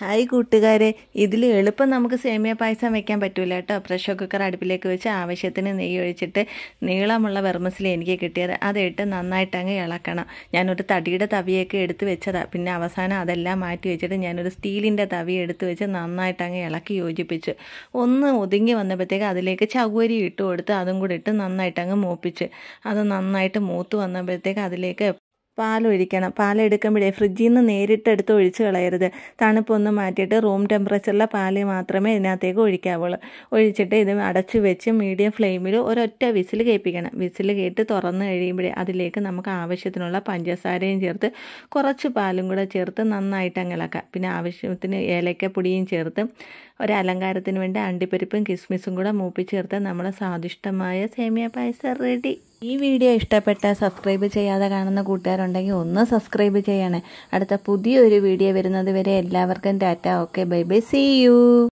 hi കൂട്ടുകാരെ ഇതിൽ എളുപ്പം നമുക്ക് സേമിയ പായസം വെക്കാൻ പറ്റില്ല കേട്ടോ പ്രഷർ കുക്കർ അടുപ്പിലേക്ക് വെച്ച് ആവശ്യത്തിന് നെയ്യ് ഒഴിച്ചിട്ട് നീളമുള്ള വെർമസിൽ എനിക്ക് കിട്ടിയത് അതിട്ട് നന്നായിട്ട് അങ്ങ് ഇളക്കണം ഞാനൊരു തടിയുടെ തവിയൊക്കെ എടുത്ത് വെച്ചതാണ് പിന്നെ അവസാനം അതെല്ലാം മാറ്റി വെച്ചിട്ട് ഞാനൊരു സ്റ്റീലിൻ്റെ തവി എടുത്ത് വെച്ച് നന്നായിട്ട് അങ്ങ് ഇളക്കി യോജിപ്പിച്ച് ഒന്ന് ഒതുങ്ങി വന്നപ്പോഴത്തേക്ക് അതിലേക്ക് ചകുവരി ഇട്ട് കൊടുത്ത് അതും കൂടി ഇട്ട് നന്നായിട്ട് അങ്ങ് മൂപ്പിച്ച് അത് നന്നായിട്ട് മൂത്ത് വന്നപ്പോഴത്തേക്ക് അതിലേക്ക് പാലൊഴിക്കണം പാലെടുക്കുമ്പോഴേ ഫ്രിഡ്ജിൽ നിന്ന് നേരിട്ട് എടുത്ത് ഒഴിച്ച് കളയരുത് തണുപ്പൊന്ന് മാറ്റിയിട്ട് റൂം ടെമ്പറേച്ചറിലെ പാല് മാത്രമേ ഇതിനകത്തേക്ക് ഒഴിക്കാവുള്ളൂ ഒഴിച്ചിട്ട് ഇത് അടച്ച് വെച്ച് മീഡിയം ഫ്ലെയിമിൽ ഒരൊറ്റ വിസിൽ കേൾപ്പിക്കണം വിസിൽ കേട്ട് തുറന്ന് കഴിയുമ്പോഴേ അതിലേക്ക് നമുക്ക് ആവശ്യത്തിനുള്ള പഞ്ചസാരയും ചേർത്ത് കുറച്ച് പാലും കൂടെ ചേർത്ത് നന്നായിട്ട് ഇളക്കാം പിന്നെ ആവശ്യത്തിന് ഏലക്കപ്പൊടിയും ചേർത്ത് ഒരു വേണ്ടി അണ്ടിപ്പരിപ്പും കിസ്മിസും കൂടെ മൂപ്പിച്ചേർത്ത് നമ്മൾ സ്വാദിഷ്ടമായ സേമിയ പായസം റെഡി ഈ വീഡിയോ ഇഷ്ടപ്പെട്ട സബ്സ്ക്രൈബ് ചെയ്യാതെ കാണുന്ന കൂട്ടുകാരുണ്ടെങ്കിൽ ഒന്ന് സബ്സ്ക്രൈബ് ചെയ്യണേ അടുത്ത പുതിയൊരു വീഡിയോ വരുന്നത് വരെ എല്ലാവർക്കും tata okay bye bye see U